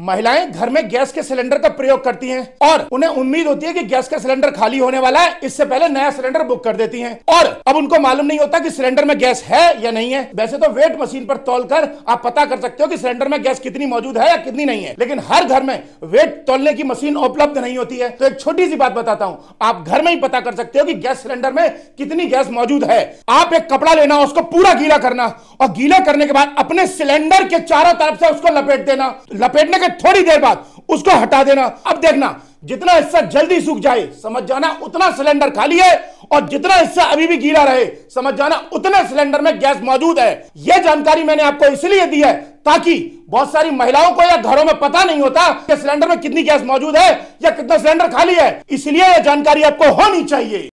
महिलाएं घर में गैस के सिलेंडर का प्रयोग करती हैं और उन्हें उम्मीद होती है कि गैस का सिलेंडर खाली होने वाला है इससे पहले नया सिलेंडर बुक कर देती हैं और अब उनको मालूम नहीं होता कि सिलेंडर में गैस है या नहीं है वैसे तो वेट मशीन पर तोल कर आप पता कर सकते हो कि सिलेंडर में गैस कितनी मौजूद है या कितनी नहीं है लेकिन हर घर में वेट तोलने की मशीन उपलब्ध नहीं होती है तो एक छोटी सी बात बताता हूँ आप घर में ही पता कर सकते हो कि गैस सिलेंडर में कितनी गैस मौजूद है आप एक कपड़ा लेना उसको पूरा गीला करना और गीला करने के बाद अपने सिलेंडर के चारों तरफ से उसको लपेट देना लपेटने के थोड़ी देर बाद उसको हटा देना अब देखना जितना हिस्सा जल्दी सूख जाए समझ जाना उतना सिलेंडर खाली है और जितना हिस्सा अभी भी गीला रहे समझ जाना उतने सिलेंडर में गैस मौजूद है यह जानकारी मैंने आपको इसलिए दी है ताकि बहुत सारी महिलाओं को या घरों में पता नहीं होता कि सिलेंडर में कितनी गैस मौजूद है या कितना सिलेंडर खाली है इसलिए यह जानकारी आपको होनी चाहिए